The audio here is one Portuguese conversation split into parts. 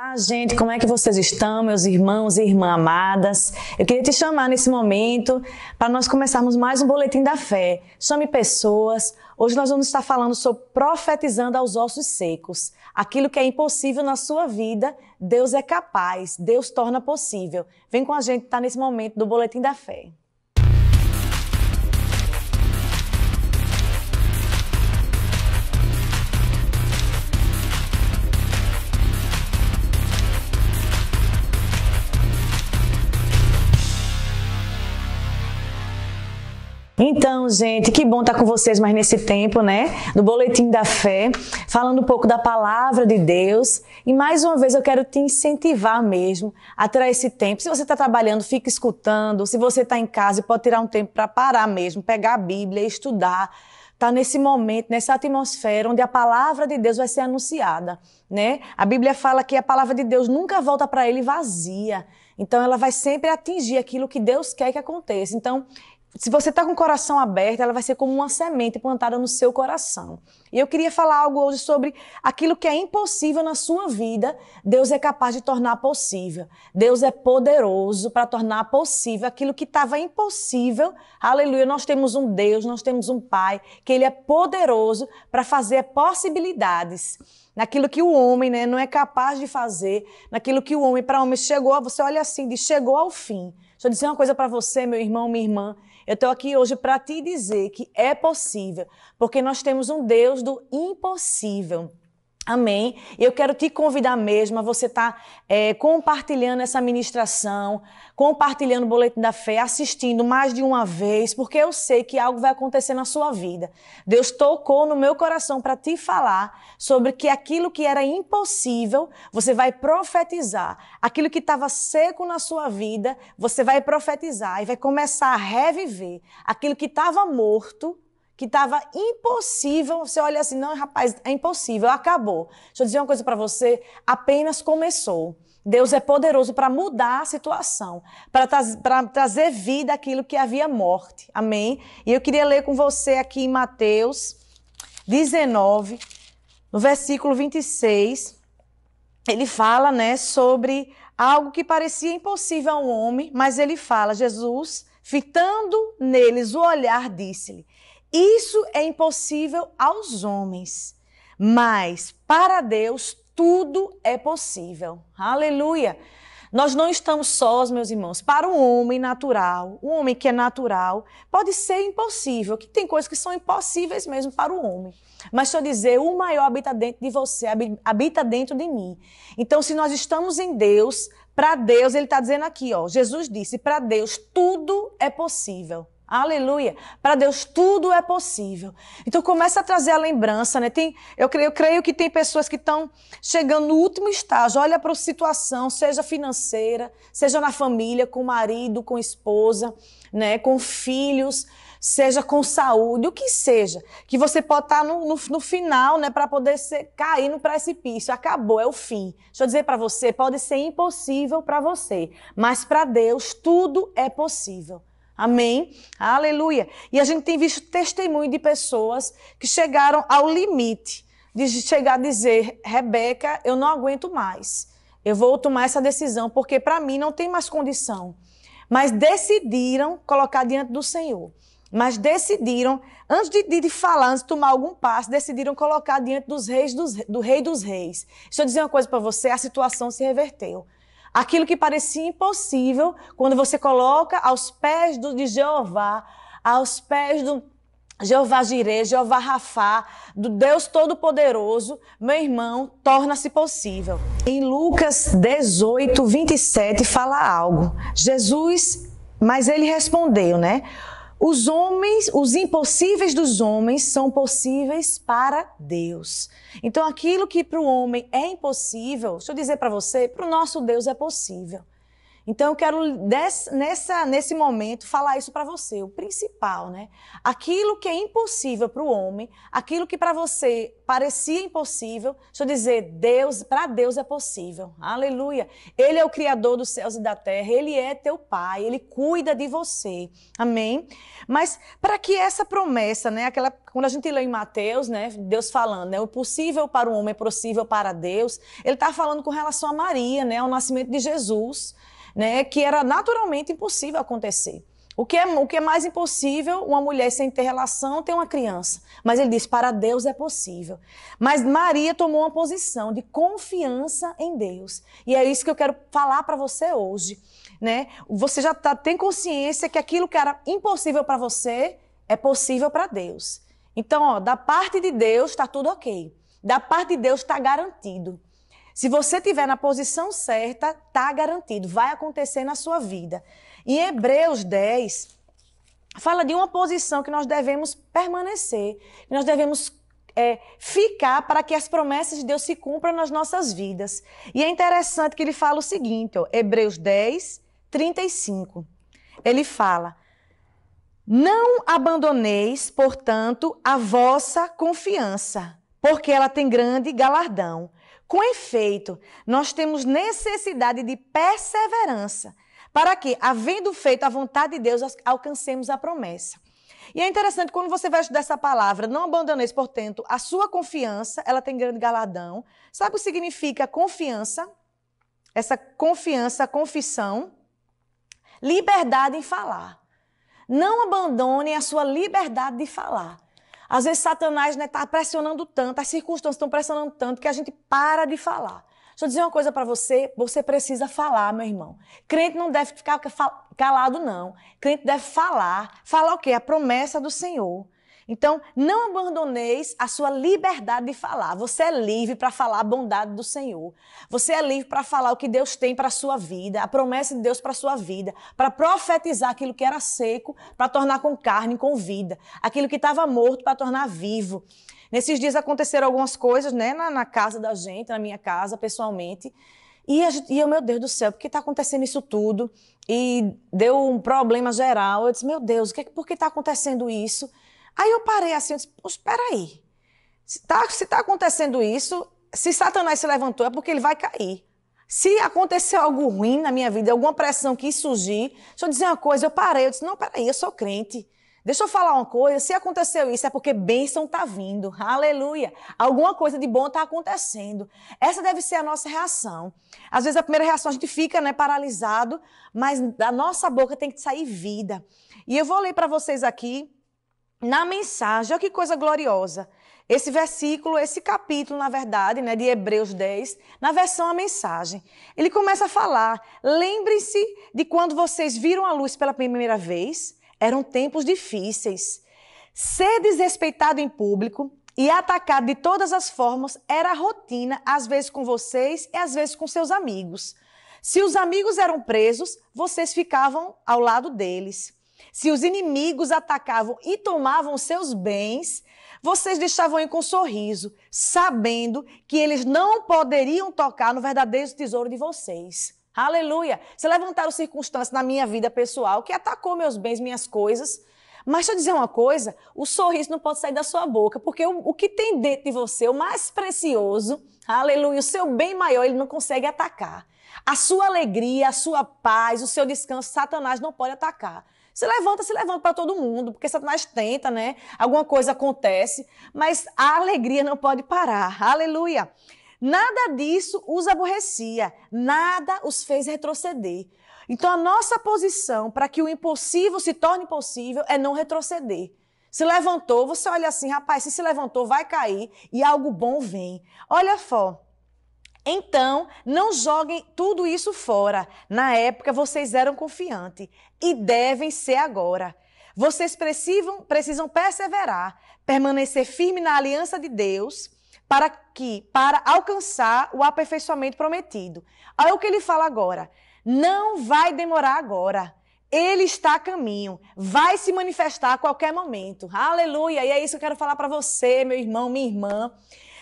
Olá, gente, como é que vocês estão, meus irmãos e irmãs amadas? Eu queria te chamar nesse momento para nós começarmos mais um Boletim da Fé. Chame pessoas. Hoje nós vamos estar falando sobre profetizando aos ossos secos. Aquilo que é impossível na sua vida, Deus é capaz, Deus torna possível. Vem com a gente, está nesse momento do Boletim da Fé. Então, gente, que bom estar com vocês mais nesse tempo, né? Do Boletim da Fé, falando um pouco da palavra de Deus. E mais uma vez eu quero te incentivar mesmo a tirar esse tempo. Se você está trabalhando, fica escutando. Se você está em casa, pode tirar um tempo para parar mesmo, pegar a Bíblia, estudar está nesse momento, nessa atmosfera onde a palavra de Deus vai ser anunciada, né? A Bíblia fala que a palavra de Deus nunca volta para ele vazia. Então ela vai sempre atingir aquilo que Deus quer que aconteça. Então, se você está com o coração aberto, ela vai ser como uma semente plantada no seu coração. E eu queria falar algo hoje sobre aquilo que é impossível na sua vida, Deus é capaz de tornar possível. Deus é poderoso para tornar possível aquilo que estava impossível. Aleluia, nós temos um Deus, nós temos um Pai, que Ele é poderoso para fazer possibilidades naquilo que o homem né, não é capaz de fazer, naquilo que o homem, para o homem, chegou, você olha assim, de chegou ao fim. Deixa eu dizer uma coisa para você, meu irmão, minha irmã. Eu estou aqui hoje para te dizer que é possível, porque nós temos um Deus do impossível. Amém. E eu quero te convidar mesmo a você estar tá, é, compartilhando essa ministração, compartilhando o Boletim da Fé, assistindo mais de uma vez, porque eu sei que algo vai acontecer na sua vida. Deus tocou no meu coração para te falar sobre que aquilo que era impossível, você vai profetizar. Aquilo que estava seco na sua vida, você vai profetizar e vai começar a reviver. Aquilo que estava morto, que estava impossível. Você olha assim, não, rapaz, é impossível, acabou. Deixa eu dizer uma coisa para você, apenas começou. Deus é poderoso para mudar a situação, para tra trazer vida àquilo que havia morte. Amém? E eu queria ler com você aqui em Mateus 19, no versículo 26. Ele fala, né, sobre algo que parecia impossível a um homem, mas ele fala, Jesus, fitando neles o olhar, disse-lhe: isso é impossível aos homens, mas para Deus tudo é possível. Aleluia! Nós não estamos sós, meus irmãos. Para um homem natural, um homem que é natural, pode ser impossível, que tem coisas que são impossíveis mesmo para o homem. Mas só eu dizer, o maior habita dentro de você, habita dentro de mim. Então, se nós estamos em Deus, para Deus, ele está dizendo aqui, ó, Jesus disse, para Deus tudo é possível. Aleluia. Para Deus tudo é possível. Então começa a trazer a lembrança, né? Tem, eu, creio, eu creio que tem pessoas que estão chegando no último estágio. Olha para a situação, seja financeira, seja na família, com marido, com esposa, né? Com filhos, seja com saúde, o que seja. Que você pode estar tá no, no, no, final, né? Para poder ser, cair no precipício. Acabou, é o fim. Deixa eu dizer para você, pode ser impossível para você, mas para Deus tudo é possível. Amém? Aleluia. E a gente tem visto testemunho de pessoas que chegaram ao limite de chegar a dizer: Rebeca, eu não aguento mais. Eu vou tomar essa decisão porque para mim não tem mais condição. Mas decidiram colocar diante do Senhor. Mas decidiram, antes de, de, falar, antes de tomar algum passo, decidiram colocar diante dos reis dos, do Rei dos Reis. Deixa eu dizer uma coisa para você: a situação se reverteu. Aquilo que parecia impossível, quando você coloca aos pés do, de Jeová, aos pés do Jeová Jireh, Jeová Rafá, do Deus Todo-Poderoso, meu irmão, torna-se possível. Em Lucas 18, 27, fala algo. Jesus, mas ele respondeu, né? Os homens, os impossíveis dos homens são possíveis para Deus. Então, aquilo que para o homem é impossível, deixa eu dizer para você, para o nosso Deus é possível. Então, eu quero des, nessa, nesse momento falar isso para você, o principal, né? Aquilo que é impossível para o homem, aquilo que para você parecia impossível, deixa eu dizer, Deus, para Deus é possível. Aleluia. Ele é o Criador dos céus e da terra, ele é teu Pai, ele cuida de você. Amém? Mas para que essa promessa, né? Aquela, quando a gente lê em Mateus, né? Deus falando, né? O possível para o homem é possível para Deus. Ele está falando com relação a Maria, né? Ao nascimento de Jesus né, que era naturalmente impossível acontecer. O que, é, o que é mais impossível, uma mulher sem ter relação ter uma criança. Mas ele diz: para Deus é possível. Mas Maria tomou uma posição de confiança em Deus. E é isso que eu quero falar para você hoje. Né? Você já tá, tem consciência que aquilo que era impossível para você é possível para Deus. Então, ó, da parte de Deus está tudo ok. Da parte de Deus está garantido. Se você tiver na posição certa, tá garantido, vai acontecer na sua vida. Em Hebreus 10 fala de uma posição que nós devemos permanecer, que nós devemos é, ficar para que as promessas de Deus se cumpram nas nossas vidas. E é interessante que ele fala o seguinte, ó, Hebreus 10, 35. Ele fala: Não abandoneis, portanto, a vossa confiança, porque ela tem grande galardão. Com efeito, nós temos necessidade de perseverança para que, havendo feito a vontade de Deus, alcancemos a promessa. E é interessante quando você vai estudar essa palavra, não abandoneis, portanto, a sua confiança, ela tem grande galadão. Sabe o que significa confiança? Essa confiança, confissão, liberdade em falar. Não abandone a sua liberdade de falar. Às vezes Satanás está né, tá pressionando tanto, as circunstâncias estão pressionando tanto que a gente para de falar. Deixa eu dizer uma coisa para você, você precisa falar, meu irmão. Crente não deve ficar calado, não. Crente deve falar. Falar o quê? A promessa do Senhor. Então, não abandoneis a sua liberdade de falar. Você é livre para falar a bondade do Senhor. Você é livre para falar o que Deus tem para a sua vida, a promessa de Deus para a sua vida, para profetizar aquilo que era seco, para tornar com carne, com vida, aquilo que estava morto para tornar vivo. Nesses dias aconteceram algumas coisas, né, na, na casa da gente, na minha casa, pessoalmente. E, a gente, e eu, meu Deus do céu, por que está acontecendo isso tudo? E deu um problema geral. Eu disse, meu Deus, que, é, por que está acontecendo isso? Aí eu parei assim, eu disse, espera aí. Se está tá acontecendo isso, se Satanás se levantou é porque ele vai cair. Se aconteceu algo ruim na minha vida, alguma pressão que surgir, se eu dizer uma coisa, eu parei, eu disse, não, peraí, eu sou crente. Deixa eu falar uma coisa, se aconteceu isso é porque bênção está vindo, aleluia. Alguma coisa de bom está acontecendo. Essa deve ser a nossa reação. Às vezes a primeira reação a gente fica né, paralisado, mas da nossa boca tem que sair vida. E eu vou ler para vocês aqui na mensagem. Olha que coisa gloriosa. Esse versículo, esse capítulo, na verdade, né, de Hebreus 10, na versão a mensagem. Ele começa a falar: lembre se de quando vocês viram a luz pela primeira vez, eram tempos difíceis. Ser desrespeitado em público e atacado de todas as formas era a rotina, às vezes com vocês e às vezes com seus amigos. Se os amigos eram presos, vocês ficavam ao lado deles. Se os inimigos atacavam e tomavam seus bens, vocês deixavam ir com um sorriso, sabendo que eles não poderiam tocar no verdadeiro tesouro de vocês. Aleluia! Se levantaram circunstâncias na minha vida pessoal que atacou meus bens, minhas coisas. Mas deixa eu dizer uma coisa: o sorriso não pode sair da sua boca, porque o, o que tem dentro de você, o mais precioso, aleluia, o seu bem maior, ele não consegue atacar. A sua alegria, a sua paz, o seu descanso, Satanás não pode atacar. Se levanta, se levanta para todo mundo, porque Satanás tenta, né? Alguma coisa acontece, mas a alegria não pode parar. Aleluia! Nada disso os aborrecia, nada os fez retroceder. Então, a nossa posição para que o impossível se torne possível é não retroceder. Se levantou, você olha assim, rapaz, se se levantou, vai cair e algo bom vem. Olha só, então, não joguem tudo isso fora. Na época vocês eram confiantes e devem ser agora. Vocês precisam, precisam perseverar, permanecer firme na aliança de Deus para que para alcançar o aperfeiçoamento prometido. Olha o que ele fala agora. Não vai demorar agora. Ele está a caminho, vai se manifestar a qualquer momento. Aleluia! E é isso que eu quero falar para você, meu irmão, minha irmã.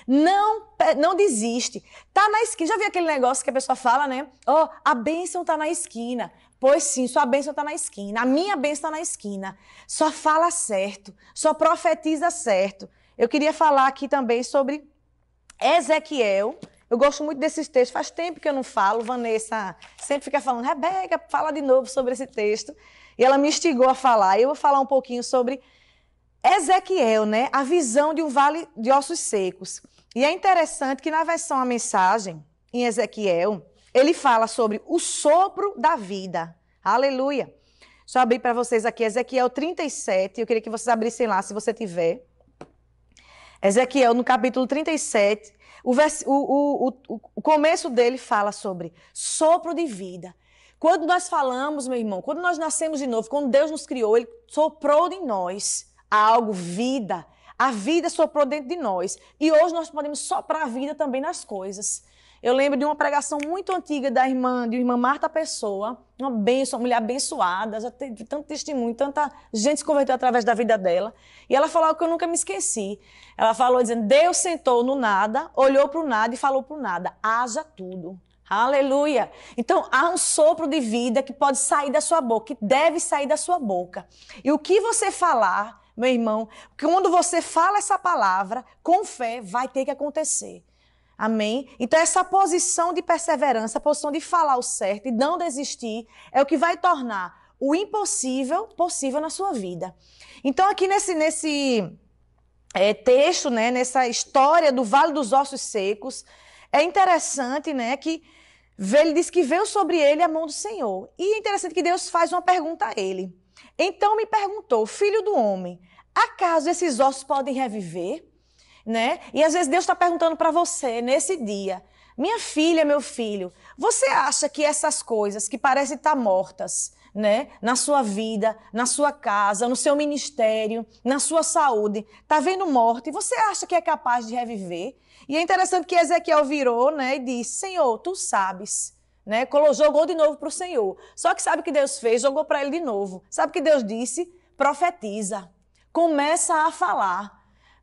Não, não desiste. Tá na esquina. Já vi aquele negócio que a pessoa fala, né? Ó, oh, a bênção tá na esquina. Pois sim, sua bênção está na esquina, a minha bênção está na esquina. Só fala certo, só profetiza certo. Eu queria falar aqui também sobre Ezequiel. Eu gosto muito desses textos, faz tempo que eu não falo. Vanessa sempre fica falando, Rebeca, fala de novo sobre esse texto. E ela me instigou a falar. Eu vou falar um pouquinho sobre Ezequiel, né? A visão de um vale de ossos secos. E é interessante que na versão a mensagem, em Ezequiel, ele fala sobre o sopro da vida. Aleluia. Deixa eu abrir para vocês aqui Ezequiel 37. Eu queria que vocês abrissem lá, se você tiver. Ezequiel, no capítulo 37, o, vers... o, o, o começo dele fala sobre sopro de vida. Quando nós falamos, meu irmão, quando nós nascemos de novo, quando Deus nos criou, Ele soprou em nós a algo, vida. A vida soprou dentro de nós. E hoje nós podemos soprar a vida também nas coisas. Eu lembro de uma pregação muito antiga da irmã, de irmã Marta Pessoa, uma benção, uma mulher abençoada, já teve tanto testemunho, tanta gente se converteu através da vida dela. E ela falou algo que eu nunca me esqueci. Ela falou dizendo: Deus sentou no nada, olhou para o nada e falou para o nada: haja tudo. Aleluia! Então há um sopro de vida que pode sair da sua boca, que deve sair da sua boca. E o que você falar meu irmão, quando você fala essa palavra, com fé, vai ter que acontecer. Amém? Então, essa posição de perseverança, a posição de falar o certo e não desistir, é o que vai tornar o impossível possível na sua vida. Então, aqui nesse, nesse é, texto, né, nessa história do Vale dos Ossos Secos, é interessante né, que ele diz que veio sobre ele a mão do Senhor. E é interessante que Deus faz uma pergunta a ele. Então me perguntou, filho do homem, acaso esses ossos podem reviver? Né? E às vezes Deus está perguntando para você nesse dia, minha filha, meu filho, você acha que essas coisas que parecem estar tá mortas, né, na sua vida, na sua casa, no seu ministério, na sua saúde, tá vendo morte, você acha que é capaz de reviver? E é interessante que Ezequiel virou, né, e disse: "Senhor, tu sabes". Né? Jogou de novo para o Senhor. Só que sabe o que Deus fez? Jogou para ele de novo. Sabe o que Deus disse? Profetiza. Começa a falar.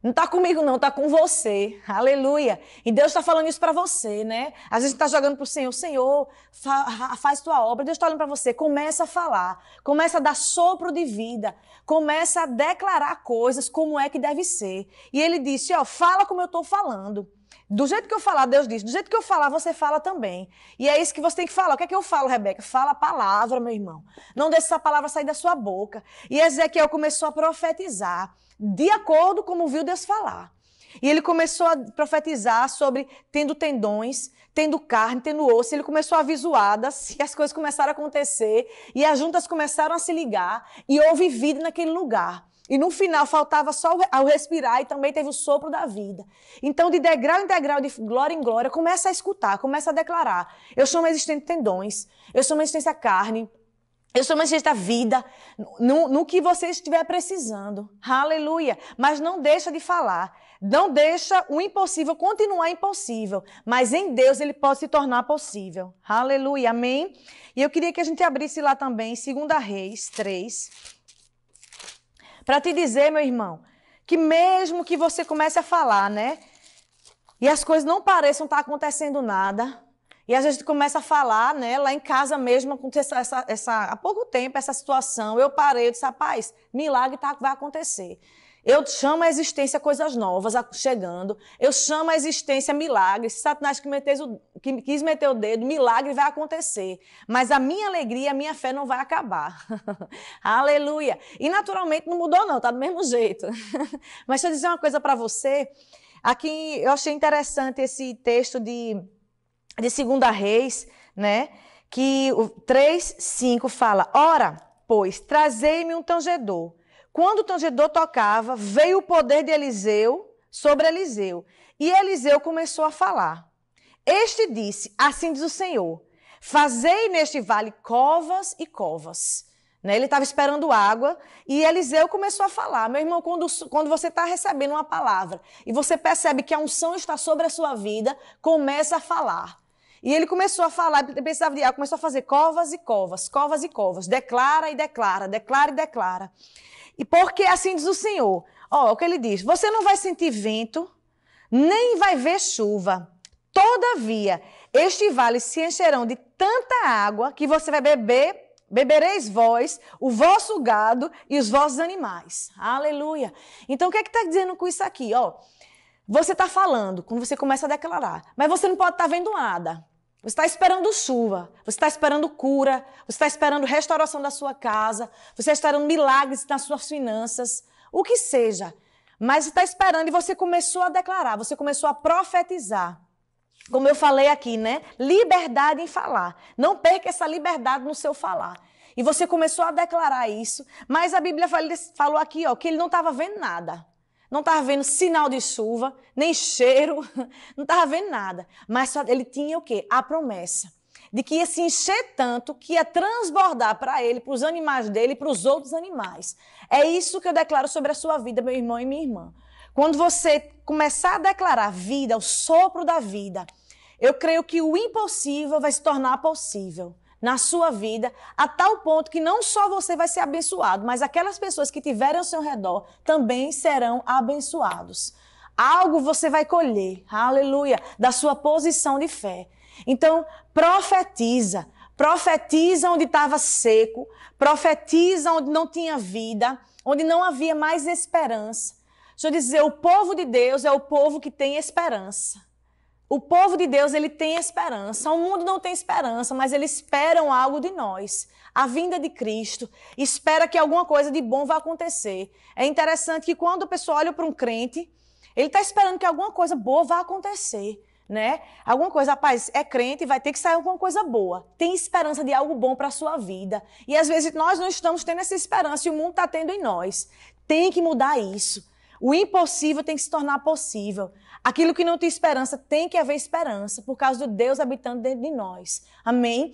Não está comigo, não, está com você. Aleluia. E Deus está falando isso para você, né? Às vezes está jogando para o Senhor, Senhor, fa faz tua obra. Deus está olhando para você. Começa a falar, começa a dar sopro de vida, começa a declarar coisas como é que deve ser. E ele disse: Ó, fala como eu estou falando. Do jeito que eu falar, Deus diz, do jeito que eu falar, você fala também. E é isso que você tem que falar. O que é que eu falo, Rebeca? Fala a palavra, meu irmão. Não deixe essa palavra sair da sua boca. E Ezequiel começou a profetizar, de acordo como viu Deus falar. E ele começou a profetizar sobre tendo tendões, tendo carne, tendo osso. Ele começou a visuadas e as coisas começaram a acontecer. E as juntas começaram a se ligar. E houve vida naquele lugar. E no final faltava só ao respirar e também teve o sopro da vida. Então, de degrau em degrau, de glória em glória, começa a escutar, começa a declarar. Eu sou uma existência tendões, eu sou uma existência carne, eu sou uma existência vida, no, no que você estiver precisando. Aleluia! Mas não deixa de falar. Não deixa o impossível continuar impossível, mas em Deus ele pode se tornar possível. Aleluia, amém? E eu queria que a gente abrisse lá também, 2 Reis 3. Para te dizer, meu irmão, que mesmo que você comece a falar, né? E as coisas não pareçam estar tá acontecendo nada. E a gente começa a falar, né? Lá em casa mesmo, aconteceu essa, essa, há pouco tempo, essa situação. Eu parei, eu disse, rapaz, milagre tá, vai acontecer. Eu chamo a existência coisas novas chegando. Eu chamo a existência milagres. Se Satanás quis meter o dedo, milagre vai acontecer. Mas a minha alegria, a minha fé não vai acabar. Aleluia. E naturalmente não mudou, não, está do mesmo jeito. Mas deixa eu dizer uma coisa para você. Aqui eu achei interessante esse texto de, de Segunda Reis, né? Que o 3, 5 fala: Ora, pois, trazei-me um tangedor quando o tangedor tocava, veio o poder de Eliseu sobre Eliseu. E Eliseu começou a falar. Este disse: Assim diz o Senhor: Fazei neste vale covas e covas. Né? Ele estava esperando água e Eliseu começou a falar. Meu irmão, quando, quando você está recebendo uma palavra e você percebe que a unção está sobre a sua vida, começa a falar. E ele começou a falar, pensava de água, começou a fazer covas e covas, covas e covas, declara e declara, declara e declara. E porque assim diz o Senhor. Ó, o que ele diz: Você não vai sentir vento, nem vai ver chuva. Todavia, este vale se encherão de tanta água que você vai beber, bebereis vós, o vosso gado e os vossos animais. Aleluia. Então, o que é que está dizendo com isso aqui? Ó, você está falando, quando você começa a declarar, mas você não pode estar tá vendo nada. Você está esperando chuva, você está esperando cura, você está esperando restauração da sua casa, você está esperando milagres nas suas finanças, o que seja. Mas você está esperando e você começou a declarar, você começou a profetizar. Como eu falei aqui, né? Liberdade em falar. Não perca essa liberdade no seu falar. E você começou a declarar isso, mas a Bíblia falou aqui, ó, que ele não estava vendo nada não estava vendo sinal de chuva, nem cheiro, não estava vendo nada. Mas ele tinha o quê? A promessa de que ia se encher tanto que ia transbordar para ele, para os animais dele e para os outros animais. É isso que eu declaro sobre a sua vida, meu irmão e minha irmã. Quando você começar a declarar vida, o sopro da vida, eu creio que o impossível vai se tornar possível na sua vida, a tal ponto que não só você vai ser abençoado, mas aquelas pessoas que tiverem ao seu redor também serão abençoados. Algo você vai colher, aleluia, da sua posição de fé. Então, profetiza. Profetiza onde estava seco, profetiza onde não tinha vida, onde não havia mais esperança. Deixa eu dizer, o povo de Deus é o povo que tem esperança. O povo de Deus, ele tem esperança. O mundo não tem esperança, mas eles esperam algo de nós. A vinda de Cristo, espera que alguma coisa de bom vá acontecer. É interessante que quando o pessoal olha para um crente, ele está esperando que alguma coisa boa vá acontecer, né? Alguma coisa, rapaz, é crente, vai ter que sair alguma coisa boa. Tem esperança de algo bom para a sua vida. E às vezes nós não estamos tendo essa esperança e o mundo está tendo em nós. Tem que mudar isso. O impossível tem que se tornar possível. Aquilo que não tem esperança tem que haver esperança por causa do Deus habitando dentro de nós. Amém?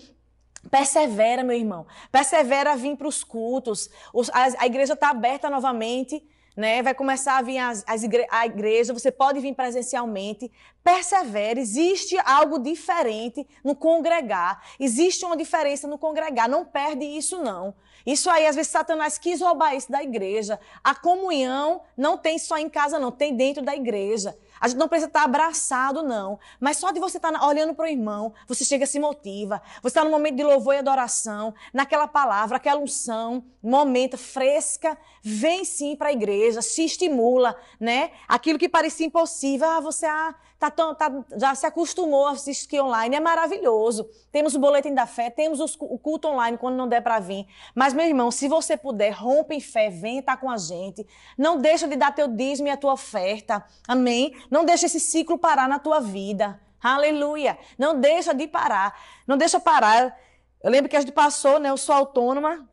Persevera, meu irmão. Persevera a vir para os cultos. A igreja está aberta novamente né? Vai começar a vir as, as igre a igreja, você pode vir presencialmente. Persevere, existe algo diferente no congregar. Existe uma diferença no congregar, não perde isso não. Isso aí, às vezes Satanás quis roubar isso da igreja. A comunhão não tem só em casa não, tem dentro da igreja. A gente não precisa estar abraçado, não. Mas só de você estar olhando para o irmão, você chega se motiva. Você está no momento de louvor e adoração, naquela palavra, aquela unção, momento fresca. Vem sim para a igreja, se estimula, né? Aquilo que parecia impossível, ah, você, ah, tá tão, tá, já se acostumou a assistir online, é maravilhoso. Temos o boletim da fé, temos os, o culto online quando não der para vir. Mas, meu irmão, se você puder, rompe em fé, vem estar tá com a gente. Não deixa de dar teu dízimo e a tua oferta. Amém? Não deixa esse ciclo parar na tua vida. Aleluia! Não deixa de parar. Não deixa parar. Eu lembro que a gente passou, né? Eu sou autônoma,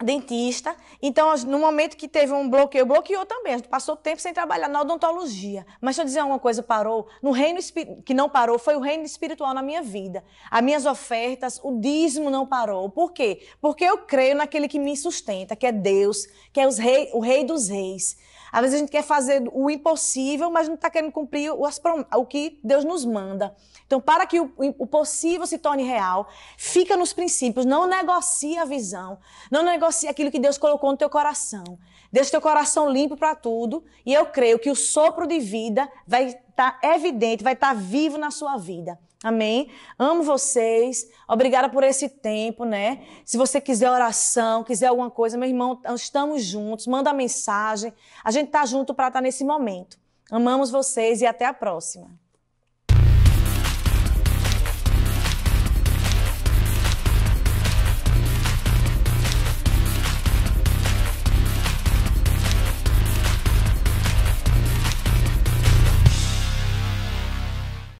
dentista. Então, no momento que teve um bloqueio, bloqueou também. A gente passou tempo sem trabalhar na odontologia. Mas deixa eu dizer uma coisa, parou. No reino que não parou foi o reino espiritual na minha vida. As minhas ofertas, o dízimo não parou. Por quê? Porque eu creio naquele que me sustenta, que é Deus, que é rei, o rei dos reis. Às vezes a gente quer fazer o impossível, mas não está querendo cumprir o, o que Deus nos manda. Então, para que o, o possível se torne real, fica nos princípios, não negocia a visão, não negocia aquilo que Deus colocou no teu coração. Deixa teu coração limpo para tudo, e eu creio que o sopro de vida vai estar tá evidente, vai estar tá vivo na sua vida. Amém? Amo vocês. Obrigada por esse tempo, né? Se você quiser oração, quiser alguma coisa, meu irmão, estamos juntos. Manda mensagem. A gente tá junto para estar tá nesse momento. Amamos vocês e até a próxima.